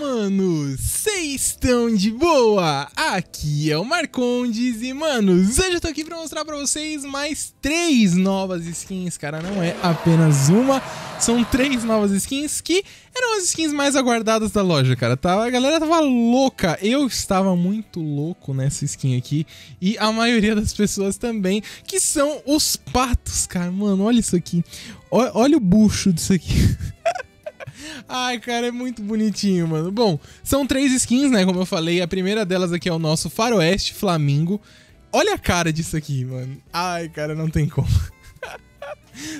mano? Vocês estão de boa? Aqui é o Marcondes e, mano, hoje eu tô aqui pra mostrar pra vocês mais três novas skins, cara. Não é apenas uma, são três novas skins que eram as skins mais aguardadas da loja, cara. Tá, a galera tava louca, eu estava muito louco nessa skin aqui e a maioria das pessoas também, que são os patos, cara. Mano, olha isso aqui. olha o bucho disso aqui. Ai, cara, é muito bonitinho, mano. Bom, são três skins, né? Como eu falei, a primeira delas aqui é o nosso Faroeste Flamingo. Olha a cara disso aqui, mano. Ai, cara, não tem como.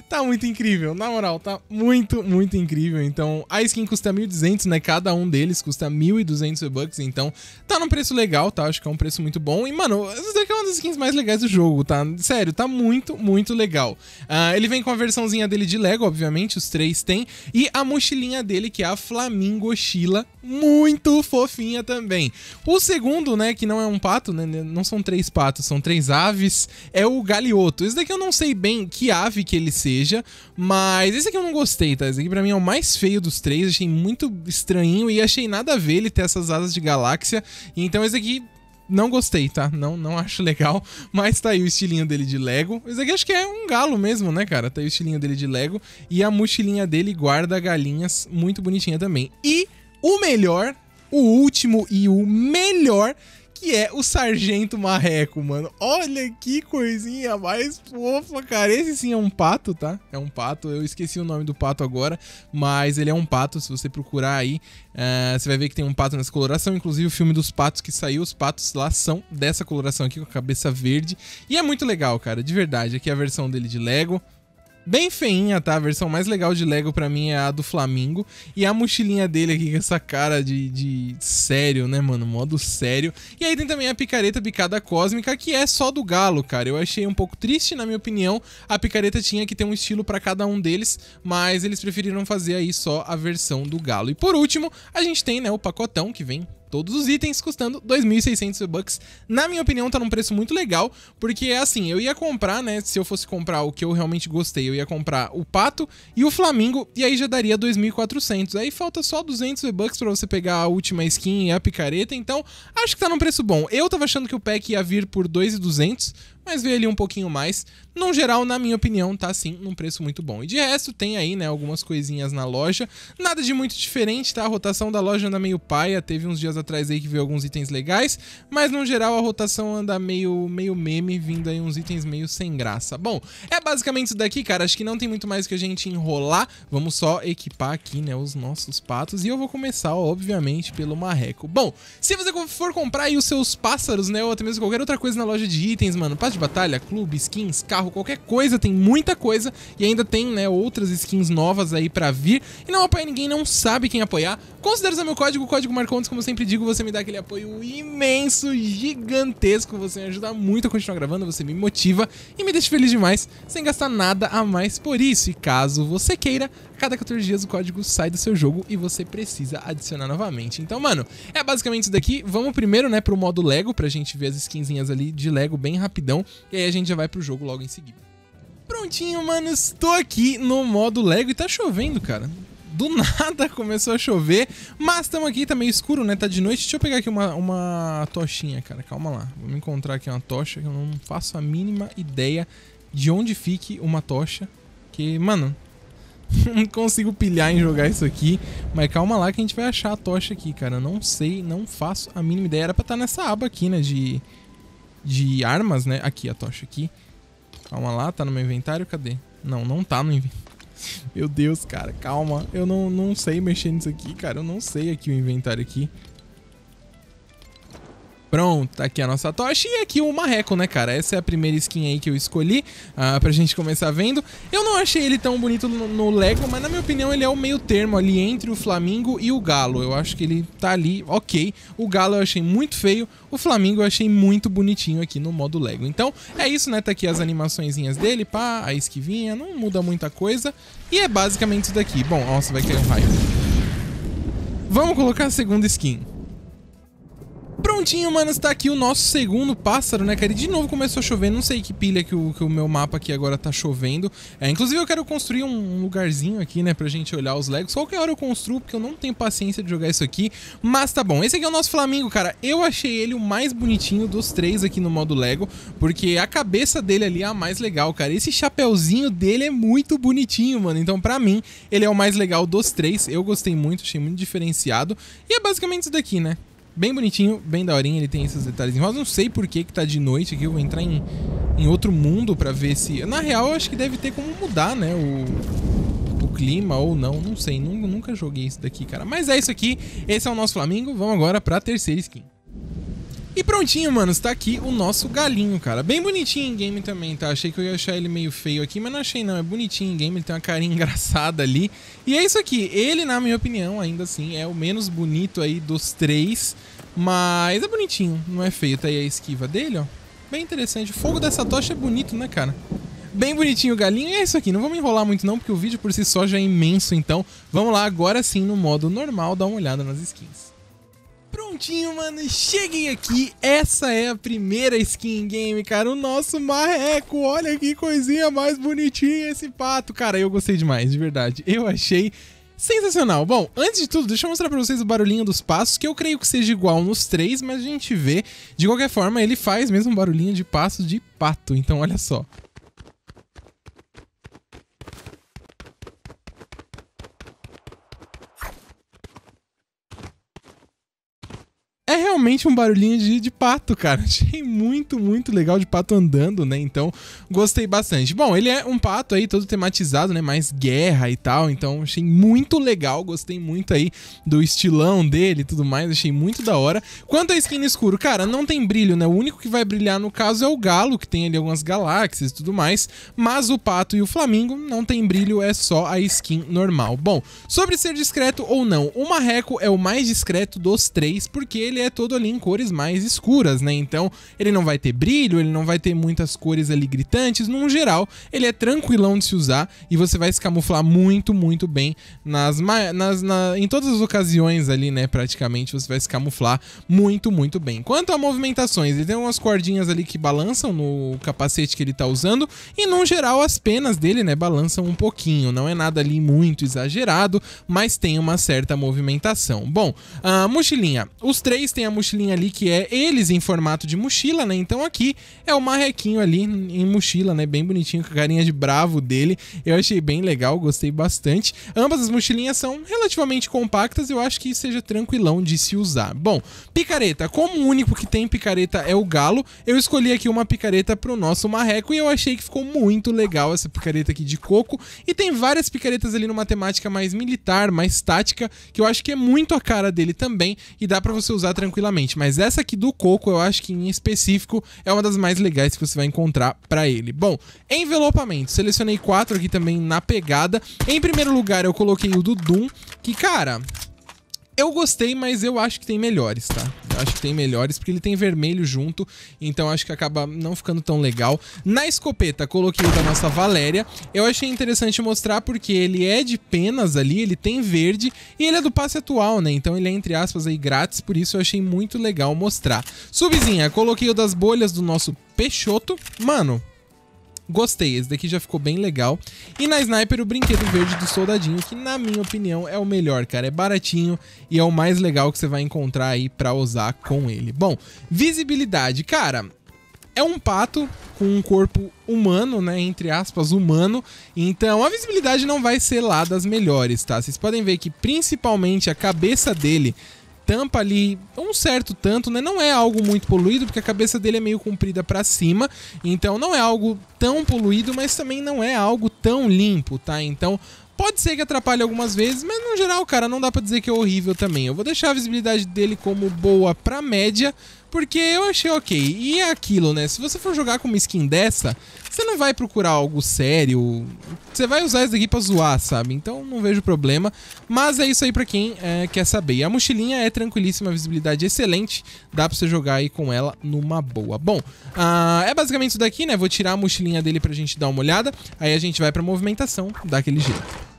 tá muito incrível, na moral, tá muito, muito incrível. Então, a skin custa 1.200, né? Cada um deles custa 1.200 bucks então tá num preço legal, tá? Acho que é um preço muito bom. E, mano, essa daqui é uma das skins mais legais do jogo, tá? Sério, tá muito, muito legal. Uh, ele vem com a versãozinha dele de Lego, obviamente, os três tem, e a mochilinha dele, que é a Flamingo Sheila, muito fofinha também. O segundo, né, que não é um pato, né? Não são três patos, são três aves, é o Galeoto. Esse daqui eu não sei bem que ave que ele seja, mas esse aqui eu não gostei, tá? Esse aqui pra mim é o mais feio dos três, achei muito estranho e achei nada a ver ele ter essas asas de galáxia. Então esse aqui não gostei, tá? Não, não acho legal, mas tá aí o estilinho dele de Lego. Esse aqui acho que é um galo mesmo, né, cara? Tá aí o estilinho dele de Lego e a mochilinha dele guarda galinhas, muito bonitinha também. E o melhor, o último e o melhor que é o Sargento Marreco, mano. Olha que coisinha mais fofa, cara. Esse sim é um pato, tá? É um pato. Eu esqueci o nome do pato agora, mas ele é um pato. Se você procurar aí, uh, você vai ver que tem um pato nessa coloração. Inclusive, o filme dos patos que saiu, os patos lá são dessa coloração aqui, com a cabeça verde. E é muito legal, cara, de verdade. Aqui é a versão dele de Lego. Bem feinha, tá? A versão mais legal de Lego para mim é a do Flamingo. E a mochilinha dele aqui com essa cara de, de sério, né, mano? Modo sério. E aí tem também a picareta picada cósmica, que é só do galo, cara. Eu achei um pouco triste, na minha opinião. A picareta tinha que ter um estilo para cada um deles, mas eles preferiram fazer aí só a versão do galo. E por último, a gente tem, né, o pacotão que vem todos os itens, custando 2.600 bucks. Na minha opinião, tá num preço muito legal, porque é assim, eu ia comprar, né, se eu fosse comprar o que eu realmente gostei, eu ia comprar o Pato e o Flamingo, e aí já daria 2.400. Aí falta só 200 bucks pra você pegar a última skin e a picareta, então acho que tá num preço bom. Eu tava achando que o pack ia vir por 2.200, mas veio ali um pouquinho mais. No geral, na minha opinião, tá sim num preço muito bom. E de resto, tem aí, né, algumas coisinhas na loja. Nada de muito diferente, tá? A rotação da loja anda meio paia. Teve uns dias atrás aí que veio alguns itens legais, mas no geral a rotação anda meio, meio meme, vindo aí uns itens meio sem graça. Bom, é basicamente isso daqui, cara. Acho que não tem muito mais que a gente enrolar. Vamos só equipar aqui, né, os nossos patos. E eu vou começar, obviamente, pelo marreco. Bom, se você for comprar aí os seus pássaros, né, ou até mesmo qualquer outra coisa na loja de itens, mano, de batalha, clube, skins, carro, qualquer coisa, tem muita coisa e ainda tem, né, outras skins novas aí para vir. E não apoia ninguém, não sabe quem apoiar, Considero usar meu código, o código Marcondes, como sempre digo, você me dá aquele apoio imenso, gigantesco, você me ajuda muito a continuar gravando, você me motiva e me deixa feliz demais, sem gastar nada a mais por isso. E caso você queira, a cada 14 dias o código sai do seu jogo e você precisa adicionar novamente. Então, mano, é basicamente isso daqui. Vamos primeiro, né, pro modo Lego, pra gente ver as skinzinhas ali de Lego bem rapidão, e aí a gente já vai pro jogo logo em seguida. Prontinho, mano, estou aqui no modo Lego e tá chovendo, cara do nada começou a chover, mas estamos aqui, tá meio escuro, né? Tá de noite. Deixa eu pegar aqui uma, uma tochinha, cara. Calma lá. Vamos encontrar aqui uma tocha que eu não faço a mínima ideia de onde fique uma tocha. Que, mano, não consigo pilhar em jogar isso aqui. Mas calma lá que a gente vai achar a tocha aqui, cara. Não sei, não faço a mínima ideia. Era pra estar tá nessa aba aqui, né? De, de armas, né? Aqui, a tocha aqui. Calma lá, tá no meu inventário? Cadê? Não, não tá no inventário. Meu Deus, cara, calma. Eu não, não sei mexer nisso aqui, cara. Eu não sei aqui o inventário aqui. Pronto, tá aqui a nossa tocha e aqui o marreco, né, cara? Essa é a primeira skin aí que eu escolhi uh, pra gente começar vendo. Eu não achei ele tão bonito no, no, Lego, mas na minha opinião ele é o meio termo ali entre o Flamingo e o Galo. Eu acho que ele tá ali, ok. O Galo eu achei muito feio, o Flamingo eu achei muito bonitinho aqui no modo Lego. Então, é isso, né? Tá aqui as animaçõezinhas dele, pá, a esquivinha, não muda muita coisa. E é basicamente isso daqui. Bom, nossa, vai cair um raio. Vamos colocar a segunda skin. Prontinho, mano, está aqui o nosso segundo pássaro, né, cara? E de novo começou a chover, não sei que pilha que o, que o meu mapa aqui agora tá chovendo. É, inclusive eu quero construir um lugarzinho aqui, né, pra gente olhar os Legos. Qualquer hora eu construo, porque eu não tenho paciência de jogar isso aqui. Mas tá bom, esse aqui é o nosso Flamingo, cara. Eu achei ele o mais bonitinho dos três aqui no modo Lego, porque a cabeça dele ali é a mais legal, cara. Esse chapéuzinho dele é muito bonitinho, mano. Então, pra mim, ele é o mais legal dos três. Eu gostei muito, achei muito diferenciado. E é basicamente isso daqui, né? Bem bonitinho, bem daorinha, ele tem esses detalhes em rosa. Não sei por que que tá de noite aqui, eu vou entrar em, em outro mundo para ver se... Na real, eu acho que deve ter como mudar, né, o, o clima ou não, não sei. Nunca, nunca joguei isso daqui, cara. Mas é isso aqui, esse é o nosso Flamingo, vamos agora pra terceira skin. E prontinho, mano, está aqui o nosso galinho, cara. Bem bonitinho em game também, tá? Achei que eu ia achar ele meio feio aqui, mas não achei não. É bonitinho em game, ele tem uma carinha engraçada ali. E é isso aqui. Ele, na minha opinião, ainda assim, é o menos bonito aí dos três. Mas é bonitinho, não é feio. Tá aí a esquiva dele, ó. Bem interessante. O fogo dessa tocha é bonito, né, cara? bem bonitinho o galinho. E é isso aqui, não vamos enrolar muito não, porque o vídeo por si só já é imenso, então vamos lá agora sim no modo normal dar uma olhada nas skins. Prontinho, mano, cheguei aqui, essa é a primeira skin game, cara, o nosso marreco, olha que coisinha mais bonitinha esse pato, cara, eu gostei demais, de verdade, eu achei sensacional. Bom, antes de tudo, deixa eu mostrar pra vocês o barulhinho dos passos, que eu creio que seja igual nos três, mas a gente vê, de qualquer forma, ele faz mesmo barulhinho de passos de pato, então olha só. realmente um barulhinho de, de pato, cara. Achei muito, muito legal de pato andando, né? Então, gostei bastante. Bom, ele é um pato aí todo tematizado, né? Mais guerra e tal. Então, achei muito legal. Gostei muito aí do estilão dele e tudo mais. Achei muito da hora. Quanto à skin escuro, cara, não tem brilho, né? O único que vai brilhar no caso é o galo, que tem ali algumas galáxias e tudo mais. Mas o pato e o flamingo não tem brilho, é só a skin normal. Bom, sobre ser discreto ou não, o marreco é o mais discreto dos três, porque ele é todo ali em cores mais escuras, né? Então ele não vai ter brilho, ele não vai ter muitas cores ali gritantes. Num geral, ele é tranquilão de se usar e você vai se camuflar muito, muito bem nas, nas na, em todas as ocasiões ali, né? Praticamente você vai se camuflar muito, muito bem. Quanto a movimentações, ele tem umas cordinhas ali que balançam no capacete que ele tá usando e num geral as penas dele, né, balançam um pouquinho. Não é nada ali muito exagerado, mas tem uma certa movimentação. Bom, a ah, mochilinha. Os três têm a a mochilinha ali que é eles em formato de mochila, né? Então aqui é o marrequinho ali em mochila, né? Bem bonitinho, com a carinha de bravo dele. Eu achei bem legal, gostei bastante. Ambas as mochilinhas são relativamente compactas, eu acho que seja tranquilão de se usar. Bom, picareta. Como o único que tem picareta é o galo, eu escolhi aqui uma picareta pro nosso marreco e eu achei que ficou muito legal essa picareta aqui de coco. E tem várias picaretas ali numa temática mais militar, mais tática, que eu acho que é muito a cara dele também e dá para você usar tranquilamente tranquilamente. Mas essa aqui do coco, eu acho que em específico é uma das mais legais que você vai encontrar para ele. Bom, envelopamento. Selecionei quatro aqui também na pegada. Em primeiro lugar, eu coloquei o do Doom, que, cara, eu gostei, mas eu acho que tem melhores, tá? Eu acho que tem melhores, porque ele tem vermelho junto, então acho que acaba não ficando tão legal. Na escopeta, coloquei o da nossa Valéria. Eu achei interessante mostrar porque ele é de penas ali, ele tem verde, e ele é do passe atual, né? Então ele é, entre aspas, aí grátis, por isso eu achei muito legal mostrar. Subzinha, coloquei o das bolhas do nosso Peixoto. Mano, Gostei, esse daqui já ficou bem legal. E na Sniper, o brinquedo verde do soldadinho, que na minha opinião é o melhor, cara. É baratinho e é o mais legal que você vai encontrar aí pra usar com ele. Bom, visibilidade. Cara, é um pato com um corpo humano, né? Entre aspas, humano. Então a visibilidade não vai ser lá das melhores, tá? Vocês podem ver que principalmente a cabeça dele tampa ali um certo tanto, né? Não é algo muito poluído, porque a cabeça dele é meio comprida para cima, então não é algo tão poluído, mas também não é algo tão limpo, tá? Então Pode ser que atrapalhe algumas vezes, mas no geral, cara, não dá para dizer que é horrível também. Eu vou deixar a visibilidade dele como boa para média, porque eu achei ok. E é aquilo, né? Se você for jogar com uma skin dessa, você não vai procurar algo sério. Você vai usar isso daqui pra zoar, sabe? Então não vejo problema. Mas é isso aí pra quem é, quer saber. E a mochilinha é tranquilíssima, visibilidade é excelente. Dá pra você jogar aí com ela numa boa. Bom, uh, é basicamente isso daqui, né? Vou tirar a mochilinha dele pra gente dar uma olhada. Aí a gente vai pra movimentação, daquele jeito.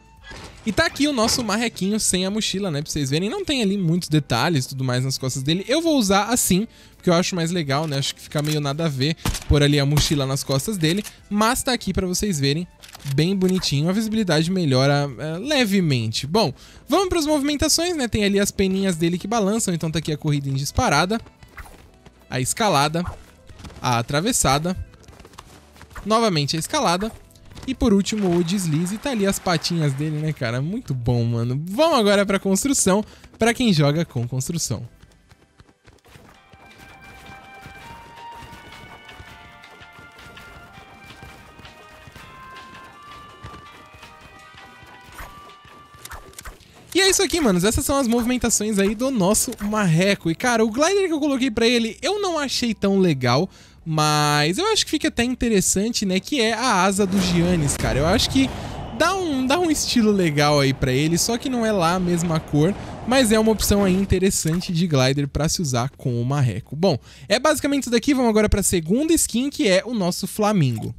E tá aqui o nosso marrequinho sem a mochila, né? Pra vocês verem. Não tem ali muitos detalhes e tudo mais nas costas dele. Eu vou usar assim, porque eu acho mais legal, né? Acho que fica meio nada a ver por ali a mochila nas costas dele. Mas tá aqui pra vocês verem. Bem bonitinho. A visibilidade melhora é, levemente. Bom, vamos pras movimentações, né? Tem ali as peninhas dele que balançam. Então tá aqui a corrida em disparada. A escalada. A atravessada. Novamente a escalada e por último, o deslize. Tá ali as patinhas dele, né, cara? Muito bom, mano. Vamos agora pra construção, pra quem joga com construção. E é isso aqui, manos. Essas são as movimentações aí do nosso marreco. E, cara, o glider que eu coloquei pra ele, eu não achei tão legal. Mas eu acho que fica até interessante, né? Que é a asa do Giannis, cara. Eu acho que dá um, dá um estilo legal aí para ele, só que não é lá a mesma cor, mas é uma opção aí interessante de glider para se usar com o marreco. Bom, é basicamente isso daqui, vamos agora para a segunda skin, que é o nosso Flamingo.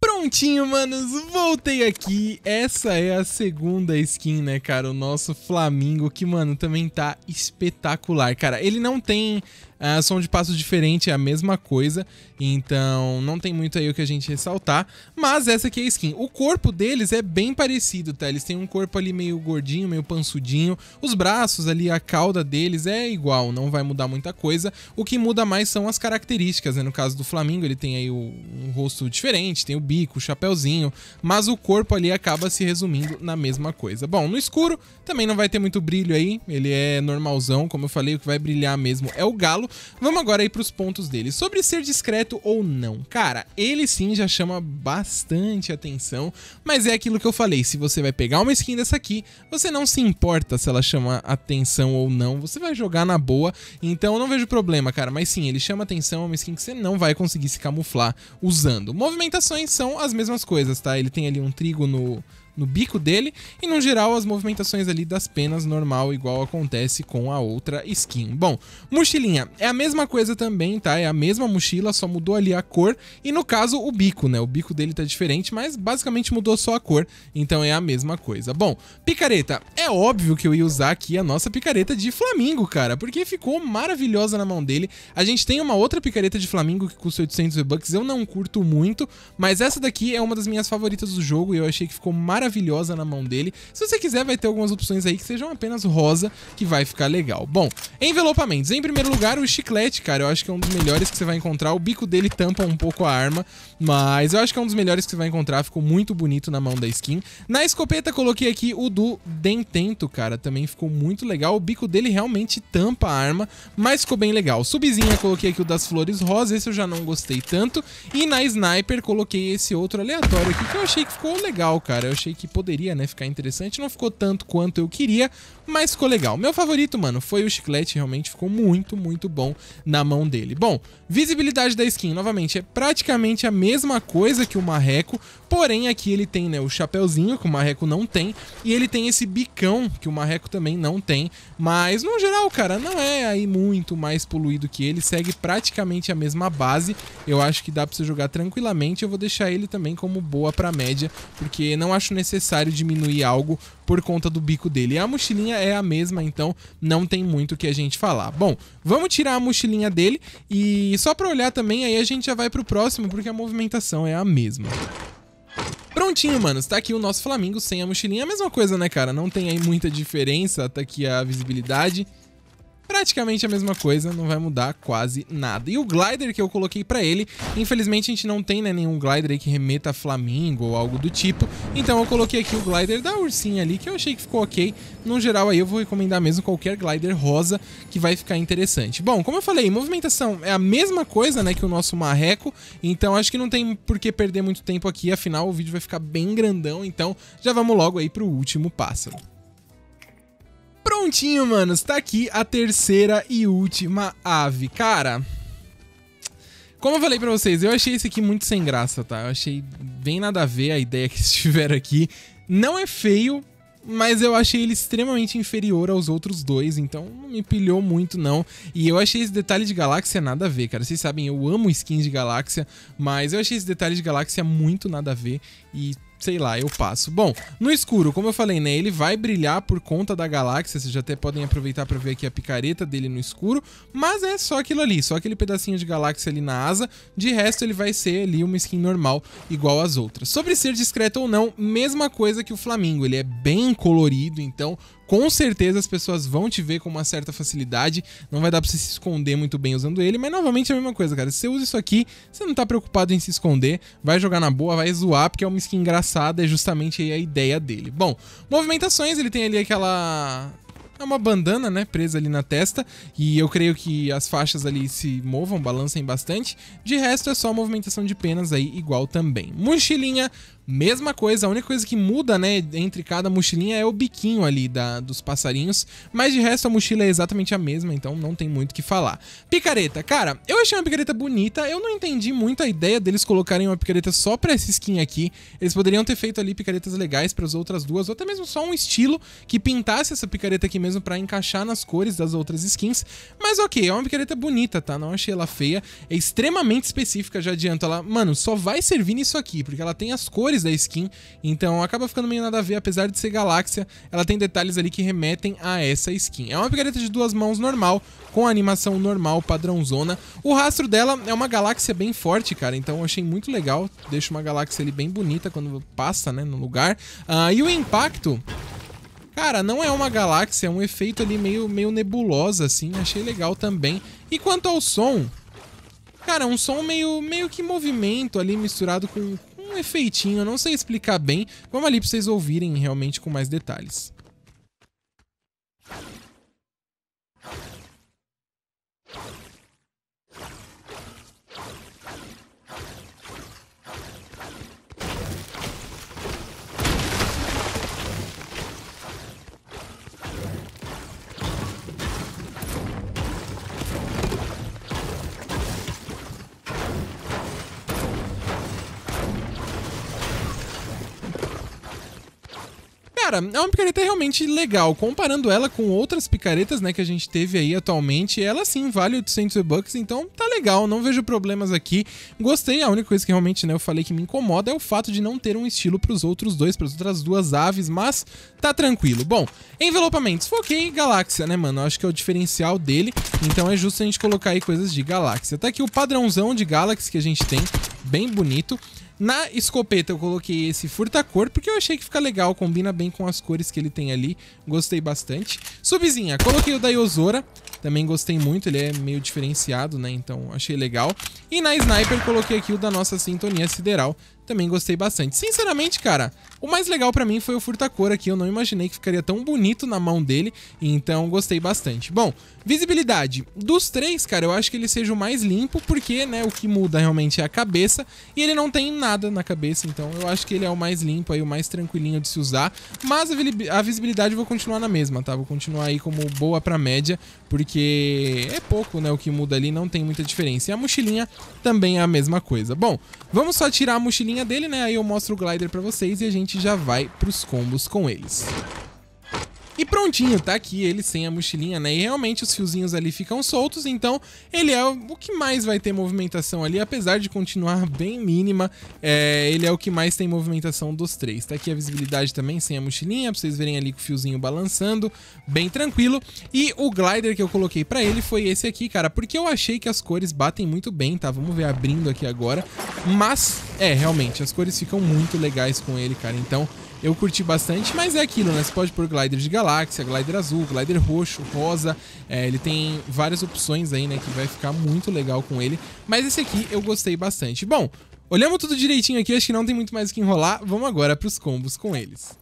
Prontinho, manos, voltei aqui. Essa é a segunda skin, né, cara? O nosso Flamingo, que, mano, também tá espetacular, cara. Ele não tem Uh, ah, som de passos diferente é a mesma coisa, então não tem muito aí o que a gente ressaltar. Mas essa aqui é a skin. O corpo deles é bem parecido, tá? Eles têm um corpo ali meio gordinho, meio pançudinho. Os braços ali, a cauda deles é igual, não vai mudar muita coisa. O que muda mais são as características, né? No caso do Flamingo, ele tem aí o, um rosto diferente, tem o bico, o chapéuzinho, mas o corpo ali acaba se resumindo na mesma coisa. Bom, no escuro também não vai ter muito brilho aí, ele é normalzão, como eu falei, o que vai brilhar mesmo é o galo, Vamos agora aí pros pontos dele. Sobre ser discreto ou não. Cara, ele sim já chama bastante atenção, mas é aquilo que eu falei, se você vai pegar uma skin dessa aqui, você não se importa se ela chama atenção ou não, você vai jogar na boa, então não vejo problema, cara, mas sim, ele chama atenção, é uma skin que você não vai conseguir se camuflar usando. Movimentações são as mesmas coisas, tá? Ele tem ali um trigo no no bico dele e no geral as movimentações ali das penas normal igual acontece com a outra skin. Bom, mochilinha é a mesma coisa também, tá? É a mesma mochila, só mudou ali a cor e no caso o bico, né? O bico dele tá diferente, mas basicamente mudou só a cor, então é a mesma coisa. Bom, picareta, é óbvio que eu ia usar aqui a nossa picareta de flamingo, cara, porque ficou maravilhosa na mão dele. A gente tem uma outra picareta de flamingo que custa 800 V-Bucks, eu não curto muito, mas essa daqui é uma das minhas favoritas do jogo e eu achei que ficou maravilhosa maravilhosa na mão dele. Se você quiser, vai ter algumas opções aí que sejam apenas rosa, que vai ficar legal. Bom, envelopamentos. Em primeiro lugar, o chiclete, cara. Eu acho que é um dos melhores que você vai encontrar. O bico dele tampa um pouco a arma, mas eu acho que é um dos melhores que você vai encontrar. Ficou muito bonito na mão da skin. Na escopeta, coloquei aqui o do Dentento, cara. Também ficou muito legal. O bico dele realmente tampa a arma, mas ficou bem legal. Subzinha, coloquei aqui o das flores rosa. Esse eu já não gostei tanto. E na sniper, coloquei esse outro aleatório aqui, que eu achei que ficou legal, cara. Eu achei que poderia, né, ficar interessante. Não ficou tanto quanto eu queria, mas ficou legal. Meu favorito, mano, foi o chiclete, realmente ficou muito, muito bom na mão dele. Bom, visibilidade da skin, novamente, é praticamente a mesma coisa que o Marreco, Porém, aqui ele tem né, o chapéuzinho, que o Marreco não tem, e ele tem esse bicão, que o Marreco também não tem. Mas, no geral, cara, não é aí muito mais poluído que ele, segue praticamente a mesma base. Eu acho que dá pra você jogar tranquilamente, eu vou deixar ele também como boa pra média, porque não acho necessário diminuir algo por conta do bico dele. E a mochilinha é a mesma, então não tem muito o que a gente falar. Bom, vamos tirar a mochilinha dele e só pra olhar também, aí a gente já vai pro próximo, porque a movimentação é a mesma prontinho, mano. Está aqui o nosso Flamingo sem a mochilinha. É a mesma coisa, né, cara? Não tem aí muita diferença. Tá aqui a visibilidade praticamente a mesma coisa, não vai mudar quase nada. E o glider que eu coloquei pra ele, infelizmente a gente não tem né, nenhum glider aí que remeta a flamingo ou algo do tipo, então eu coloquei aqui o glider da ursinha ali, que eu achei que ficou ok. No geral aí eu vou recomendar mesmo qualquer glider rosa que vai ficar interessante. Bom, como eu falei, movimentação é a mesma coisa né, que o nosso marreco, então acho que não tem por que perder muito tempo aqui, afinal o vídeo vai ficar bem grandão, então já vamos logo aí pro último pássaro prontinho, mano. Está aqui a terceira e última ave. Cara, como eu falei pra vocês, eu achei esse aqui muito sem graça, tá? Eu achei bem nada a ver a ideia que estiver aqui. Não é feio, mas eu achei ele extremamente inferior aos outros dois, então não me pilhou muito, não. E eu achei esse detalhe de galáxia nada a ver, cara. Vocês sabem, eu amo skins de galáxia, mas eu achei esse detalhe de galáxia muito nada a ver. E sei lá, eu passo. Bom, no escuro, como eu falei, né, ele vai brilhar por conta da galáxia, vocês até podem aproveitar para ver aqui a picareta dele no escuro, mas é só aquilo ali, só aquele pedacinho de galáxia ali na asa, de resto ele vai ser ali uma skin normal, igual às outras. Sobre ser discreto ou não, mesma coisa que o Flamingo, ele é bem colorido, então com certeza as pessoas vão te ver com uma certa facilidade. Não vai dar pra você se esconder muito bem usando ele. Mas novamente é a mesma coisa, cara. Se você usa isso aqui, você não tá preocupado em se esconder. Vai jogar na boa, vai zoar, porque é uma skin engraçada. É justamente aí a ideia dele. Bom, movimentações. Ele tem ali aquela... É uma bandana, né, presa ali na testa, e eu creio que as faixas ali se movam, balancem bastante. De resto, é só movimentação de penas aí igual também. Mochilinha, Mesma coisa, a única coisa que muda, né, entre cada mochilinha é o biquinho ali da, dos passarinhos, mas de resto a mochila é exatamente a mesma, então não tem muito o que falar. Picareta, cara, eu achei uma picareta bonita, eu não entendi muito a ideia deles colocarem uma picareta só pra essa skin aqui, eles poderiam ter feito ali picaretas legais para as outras duas, ou até mesmo só um estilo que pintasse essa picareta aqui mesmo para encaixar nas cores das outras skins, mas ok, é uma picareta bonita, tá, não achei ela feia, é extremamente específica, já adianto, ela, mano, só vai servir nisso aqui, porque ela tem as cores da skin, então acaba ficando meio nada a ver, apesar de ser galáxia, ela tem detalhes ali que remetem a essa skin. É uma picareta de duas mãos normal, com animação normal, padrãozona. O rastro dela é uma galáxia bem forte, cara, então eu achei muito legal, deixa uma galáxia ali bem bonita quando passa, né, no lugar. Uh, e o impacto... Cara, não é uma galáxia, é um efeito ali meio, meio nebulosa, assim. Achei legal também. E quanto ao som, Cara, é um som meio, meio que movimento ali misturado com, efeitinho, eu não sei explicar bem. Vamos ali para vocês ouvirem realmente com mais detalhes. Cara, é uma picareta realmente legal. Comparando ela com outras picaretas, né, que a gente teve aí atualmente, ela sim vale 800 bucks, então tá legal, não vejo problemas aqui. Gostei, a única coisa que realmente, né, eu falei que me incomoda é o fato de não ter um estilo para os outros dois, para as outras duas aves, mas tá tranquilo. Bom, envelopamentos, foquei em galáxia, né, mano? Acho que é o diferencial dele, então é justo a gente colocar aí coisas de galáxia. Tá aqui o padrãozão de galáxia que a gente tem, bem bonito. Na escopeta eu coloquei esse furta-cor, porque eu achei que fica legal, combina bem com as cores que ele tem ali. Gostei bastante. Subzinha, coloquei o da Yozora, também gostei muito, ele é meio diferenciado, né? Então achei legal. E na Sniper coloquei aqui o da nossa sintonia sideral também gostei bastante. Sinceramente, cara, o mais legal pra mim foi o furtacor aqui, eu não imaginei que ficaria tão bonito na mão dele, então gostei bastante. Bom, visibilidade. Dos três, cara, eu acho que ele seja o mais limpo, porque, né, o que muda realmente é a cabeça, e ele não tem nada na cabeça, então eu acho que ele é o mais limpo aí, o mais tranquilinho de se usar, mas a visibilidade eu vou continuar na mesma, tá? Vou continuar aí como boa pra média, porque é pouco, né, o que muda ali, não tem muita diferença. E a mochilinha também é a mesma coisa. Bom, vamos só tirar a mochilinha dele, né? Aí eu mostro o glider pra vocês e a gente já vai pros combos com eles. E prontinho, tá aqui ele sem a mochilinha, né? E realmente os fiozinhos ali ficam soltos, então ele é o que mais vai ter movimentação ali, apesar de continuar bem mínima, é, ele é o que mais tem movimentação dos três. Tá aqui a visibilidade também sem a mochilinha, pra vocês verem ali com o fiozinho balançando, bem tranquilo. E o glider que eu coloquei pra ele foi esse aqui, cara, porque eu achei que as cores batem muito bem, tá? Vamos ver abrindo aqui agora, mas, é, realmente, as cores ficam muito legais com ele, cara, então... Eu curti bastante, mas é aquilo, né? Você pode pôr glider de galáxia, glider azul, glider roxo, rosa. É, ele tem várias opções aí, né? Que vai ficar muito legal com ele. Mas esse aqui eu gostei bastante. Bom, olhamos tudo direitinho aqui, acho que não tem muito mais o que enrolar. Vamos agora para os combos com eles.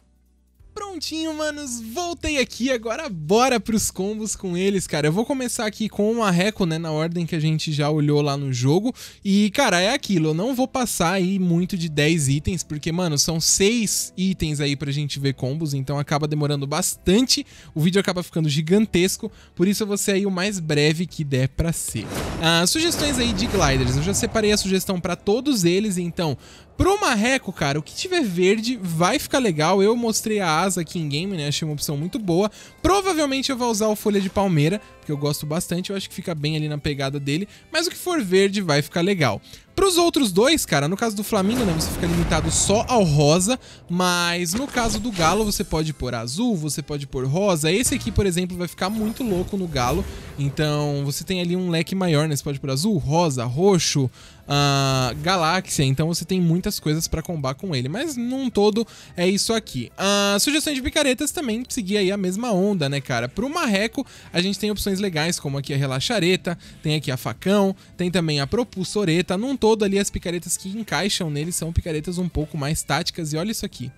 Prontinho, manos, voltei aqui, agora bora pros combos com eles, cara. Eu vou começar aqui com uma Reco, né, na ordem que a gente já olhou lá no jogo. E, cara, é aquilo, eu não vou passar aí muito de 10 itens, porque, mano, são 6 itens aí pra gente ver combos, então acaba demorando bastante, o vídeo acaba ficando gigantesco, por isso eu vou ser aí o mais breve que der pra ser. Ah, sugestões aí de gliders, eu já separei a sugestão pra todos eles, então Pro marreco, cara, o que tiver verde vai ficar legal. Eu mostrei a asa aqui em game, né? Achei uma opção muito boa. Provavelmente eu vou usar o folha de palmeira, porque eu gosto bastante. Eu acho que fica bem ali na pegada dele. Mas o que for verde vai ficar legal. Para os outros dois, cara, no caso do Flamingo, né, você fica limitado só ao rosa, mas no caso do Galo você pode pôr azul, você pode pôr rosa. Esse aqui, por exemplo, vai ficar muito louco no Galo, então você tem ali um leque maior, né? Você pode pôr azul, rosa, roxo, uh, galáxia, então você tem muitas coisas para combar com ele, mas num todo é isso aqui. Uh, sugestões de picaretas também seguir aí a mesma onda, né, cara? Pro marreco, a gente tem opções legais, como aqui a relaxareta, tem aqui a facão, tem também a propulsoreta, num todo ali as picaretas que encaixam nele são picaretas um pouco mais táticas, e olha isso aqui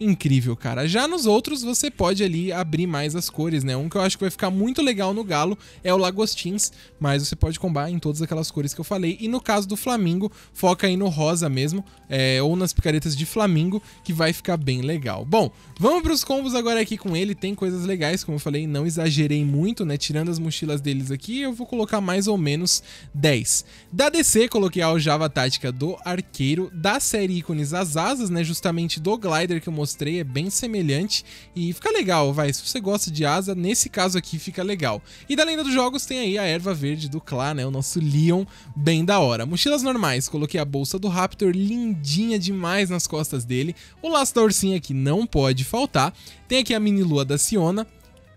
incrível, cara. Já nos outros você pode ali abrir mais as cores, né? Um que eu acho que vai ficar muito legal no galo é o Lagostins, mas você pode combinar em todas aquelas cores que eu falei. E no caso do Flamingo, foca aí no rosa mesmo, é, ou nas picaretas de Flamingo, que vai ficar bem legal. Bom, vamos para os combos agora aqui com ele. Tem coisas legais, como eu falei, não exagerei muito, né? Tirando as mochilas deles aqui, eu vou colocar mais ou menos 10. Da DC, coloquei a Aljava Tática do Arqueiro, da série ícones as asas, né? Justamente do Glider que eu mostrei mostrei é bem semelhante e fica legal, vai. Se você gosta de asa, nesse caso aqui fica legal. E da lenda dos jogos tem aí a erva verde do Clá, né? O nosso Leon, bem da hora. Mochilas normais, coloquei a bolsa do Raptor, lindinha demais nas costas dele. O laço da ursinha que não pode faltar. Tem aqui a mini lua da Siona.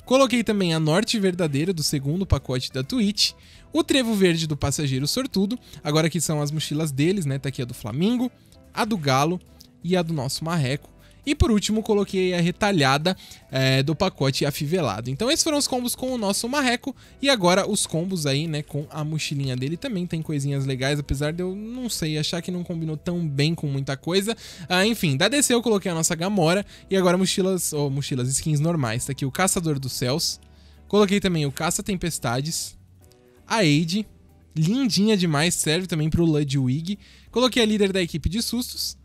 Coloquei também a norte verdadeira do segundo pacote da Twitch o trevo verde do passageiro sortudo, agora que são as mochilas deles, né? Tá aqui a do Flamingo, a do Galo e a do nosso Marreco. E por último, coloquei a retalhada é, do pacote afivelado. Então esses foram os combos com o nosso marreco e agora os combos aí, né, com a mochilinha dele também tem coisinhas legais, apesar de eu não sei, achar que não combinou tão bem com muita coisa. Ah, enfim, da DC eu coloquei a nossa Gamora e agora mochilas, ou oh, mochilas, skins normais. Tá aqui o Caçador dos Céus. Coloquei também o Caça-Tempestades, a Aide, lindinha demais, serve também pro Ludwig. Coloquei a líder da equipe de sustos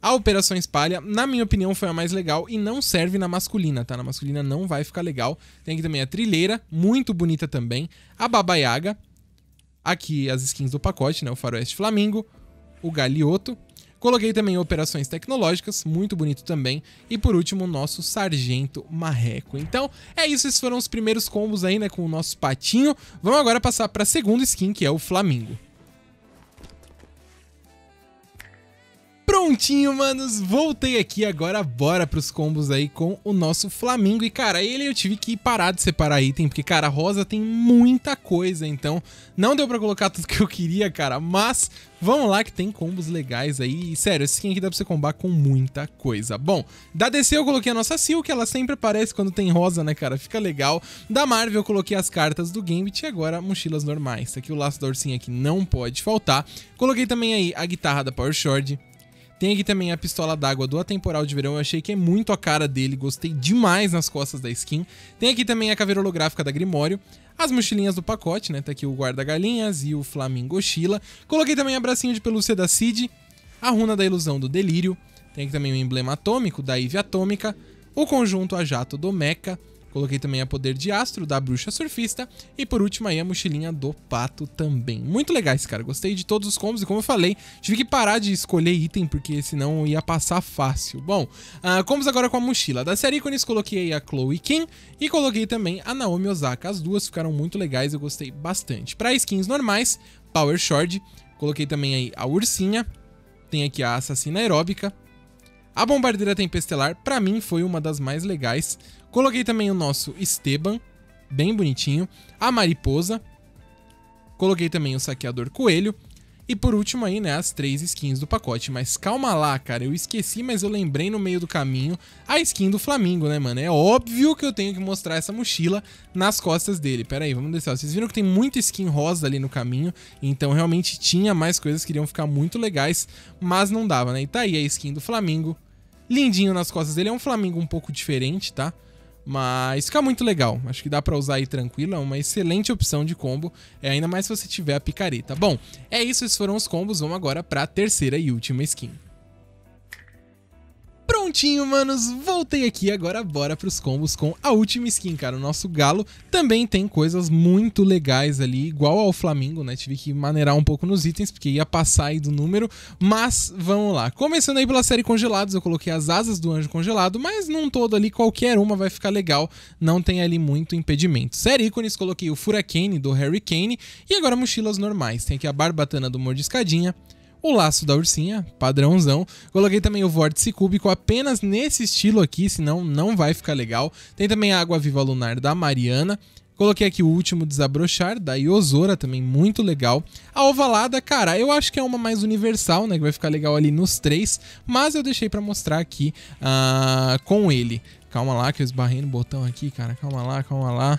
a Operação Espalha, na minha opinião, foi a mais legal e não serve na masculina, tá? Na masculina não vai ficar legal. Tem aqui também a Trilheira, muito bonita também. A Baba Yaga, aqui as skins do pacote, né? O Faroeste Flamingo, o Galioto. Coloquei também operações tecnológicas, muito bonito também. E por último, o nosso Sargento Marreco. Então, é isso, esses foram os primeiros combos aí, né, com o nosso patinho. Vamos agora passar para a segunda skin, que é o Flamingo. Prontinho, manos, voltei aqui agora, bora pros combos aí com o nosso Flamingo. E, cara, ele eu tive que parar de separar item, porque, cara, rosa tem muita coisa, então não deu pra colocar tudo que eu queria, cara, mas vamos lá que tem combos legais aí. E, sério, esse skin aqui dá pra você combar com muita coisa. Bom, da DC eu coloquei a nossa Silk que ela sempre aparece quando tem rosa, né, cara, fica legal. Da Marvel eu coloquei as cartas do Gambit e agora mochilas normais. Aqui o laço da ursinha aqui não pode faltar. Coloquei também aí a guitarra da Power Short. Tem aqui também a pistola d'água do Atemporal de Verão, eu achei que é muito a cara dele, gostei demais nas costas da skin. Tem aqui também a caveira holográfica da Grimório, as mochilinhas do pacote, né? Tá aqui o guarda-galinhas e o flamingo Sheila. Coloquei também a bracinho de pelúcia da Cid, a runa da ilusão do delírio, tem aqui também o emblema atômico da Ivy Atômica, o conjunto a jato do Mecha, Coloquei também a Poder de Astro, da Bruxa Surfista. E por último aí a mochilinha do Pato também. Muito legais, cara. Gostei de todos os combos e como eu falei, tive que parar de escolher item porque senão ia passar fácil. Bom, uh, combos agora com a mochila. Da série ícones coloquei a Chloe Kim e coloquei também a Naomi Osaka. As duas ficaram muito legais, eu gostei bastante. Para skins normais, Power Short. coloquei também aí a Ursinha, tem aqui a Assassina Aeróbica, a Bombardeira Tempestelar, para mim, foi uma das mais legais. Coloquei também o nosso Esteban, bem bonitinho. A Mariposa. Coloquei também o Saqueador Coelho. E por último aí, né, as três skins do pacote. Mas calma lá, cara, eu esqueci, mas eu lembrei no meio do caminho a skin do Flamingo, né, mano? É óbvio que eu tenho que mostrar essa mochila nas costas dele. Pera aí, vamos descer. Vocês viram que tem muita skin rosa ali no caminho, então realmente tinha mais coisas que iriam ficar muito legais, mas não dava, né? E tá aí a skin do Flamingo lindinho nas costas dele. É um Flamengo um pouco diferente, tá? Mas fica muito legal. Acho que dá para usar aí tranquilo. É uma excelente opção de combo. É ainda mais se você tiver a picareta. Bom, é isso. Esses foram os combos. Vamos agora para a terceira e última skin. Prontinho, manos, voltei aqui, agora bora pros combos com a última skin, cara, o nosso galo também tem coisas muito legais ali, igual ao Flamengo, né, tive que maneirar um pouco nos itens, porque ia passar aí do número, mas vamos lá. Começando aí pela série Congelados, eu coloquei as asas do anjo congelado, mas num todo ali, qualquer uma vai ficar legal, não tem ali muito impedimento. Série ícones, coloquei o Furacane do Harry Kane, e agora mochilas normais, tem aqui a Barbatana do Mordiscadinha, o laço da ursinha, padrãozão. Coloquei também o vórtice cúbico apenas nesse estilo aqui, senão não vai ficar legal. Tem também a água viva lunar da Mariana. Coloquei aqui o último desabrochar, da Iosora, também muito legal. A ovalada, cara, eu acho que é uma mais universal, né? Que vai ficar legal ali nos três, mas eu deixei para mostrar aqui uh, com ele. Calma lá que eu esbarrei no botão aqui, cara. Calma lá, calma lá.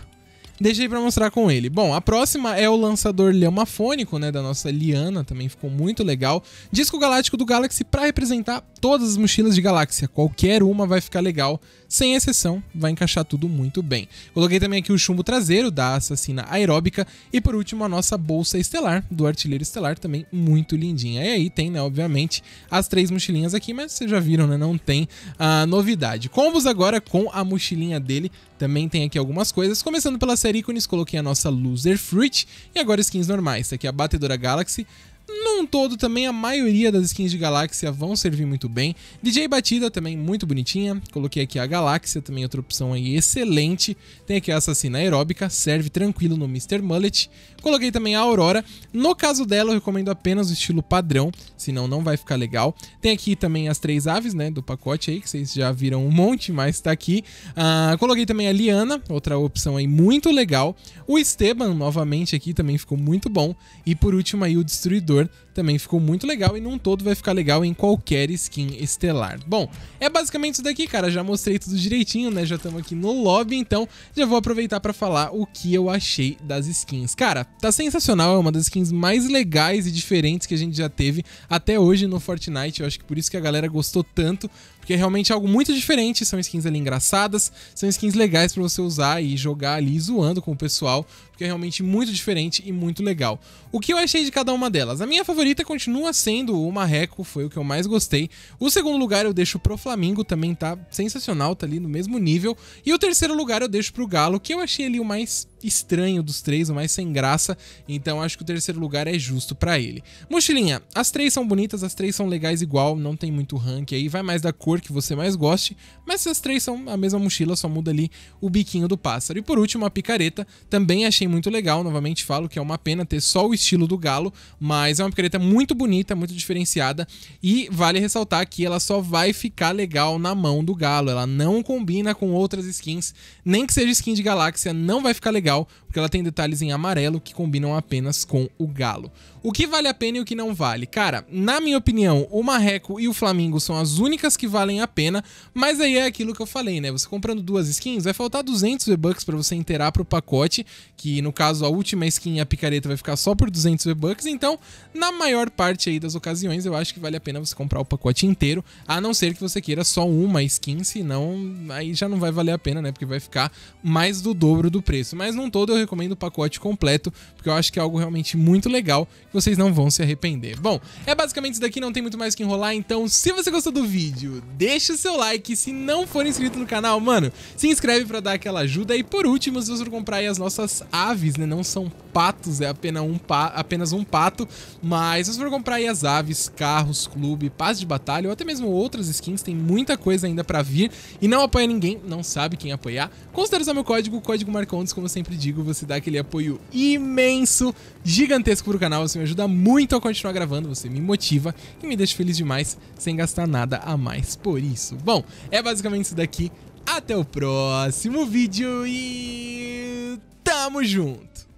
Deixei para mostrar com ele. Bom, a próxima é o lançador Leomafônico, né, da nossa Liana, também ficou muito legal. Disco galáctico do Galaxy para representar todas as mochilas de galáxia. Qualquer uma vai ficar legal sem exceção, vai encaixar tudo muito bem. Coloquei também aqui o chumbo traseiro da assassina aeróbica e por último a nossa bolsa estelar do artilheiro estelar, também muito lindinha. E aí tem, né, obviamente, as três mochilinhas aqui, mas vocês já viram, né, não tem a novidade. Combos agora com a mochilinha dele, também tem aqui algumas coisas, começando pela série ícones, coloquei a nossa Loser Fruit e agora skins normais, tá aqui a Batedora Galaxy, num todo, também a maioria das skins de Galáxia vão servir muito bem. DJ Batida também muito bonitinha. Coloquei aqui a Galáxia, também outra opção aí excelente. Tem aqui a Assassina Aeróbica, serve tranquilo no Mr. Mullet. Coloquei também a Aurora. No caso dela, eu recomendo apenas o estilo padrão, senão não vai ficar legal. Tem aqui também as três aves, né, do pacote aí, que vocês já viram um monte, mas tá aqui. Ah, coloquei também a Liana, outra opção aí muito legal. O Esteban, novamente aqui, também ficou muito bom. E por último aí o Destruidor anterior também ficou muito legal e num todo vai ficar legal em qualquer skin estelar. Bom, é basicamente isso daqui, cara. Já mostrei tudo direitinho, né? Já estamos aqui no lobby, então já vou aproveitar para falar o que eu achei das skins. Cara, tá sensacional. É uma das skins mais legais e diferentes que a gente já teve até hoje no Fortnite. Eu acho que por isso que a galera gostou tanto porque é realmente algo muito diferente, são skins ali engraçadas, são skins legais para você usar e jogar ali zoando com o pessoal, porque é realmente muito diferente e muito legal. O que eu achei de cada uma delas? A minha favorita continua sendo o Marreco, foi o que eu mais gostei. O segundo lugar eu deixo pro Flamengo, também tá sensacional, tá ali no mesmo nível. E o terceiro lugar eu deixo pro Galo, que eu achei ali o mais estranho dos três, o mais sem graça. Então acho que o terceiro lugar é justo para ele. Mochilinha, as três são bonitas, as três são legais igual, não tem muito rank aí, vai mais da cor que você mais goste, mas as três são a mesma mochila, só muda ali o biquinho do pássaro. E por último, a picareta, também achei muito legal, novamente falo que é uma pena ter só o estilo do galo, mas é uma picareta muito bonita, muito diferenciada e vale ressaltar que ela só vai ficar legal na mão do galo, ela não combina com outras skins, nem que seja skin de galáxia, não vai ficar legal go. porque ela tem detalhes em amarelo que combinam apenas com o galo. O que vale a pena e o que não vale? Cara, na minha opinião, o Marreco e o Flamingo são as únicas que valem a pena, mas aí é aquilo que eu falei, né? Você comprando duas skins, vai faltar 200 V-Bucks pra você inteirar pro pacote, que no caso a última skin, a picareta, vai ficar só por 200 V-Bucks, então na maior parte aí das ocasiões eu acho que vale a pena você comprar o pacote inteiro, a não ser que você queira só uma skin, senão aí já não vai valer a pena, né? Porque vai ficar mais do dobro do preço, mas num todo eu recomendo o pacote completo, porque eu acho que é algo realmente muito legal que vocês não vão se arrepender. Bom, é basicamente isso daqui, não tem muito mais o que enrolar, então se você gostou do vídeo, deixa o seu like, se não for inscrito no canal, mano, se inscreve pra dar aquela ajuda e por último, se você for comprar aí as nossas aves, né, não são patos, é apenas um, pa apenas um pato, mas se você for comprar aí as aves, carros, clube, paz de batalha ou até mesmo outras skins, tem muita coisa ainda pra vir e não apoia ninguém, não sabe quem apoiar, considere usar meu código, o código Marcondes, como eu sempre digo, você dá aquele apoio imenso, gigantesco pro canal. Você me ajuda muito a continuar gravando, você me motiva e me deixa feliz demais sem gastar nada a mais por isso. Bom, é basicamente isso daqui. Até o próximo vídeo e tamo junto!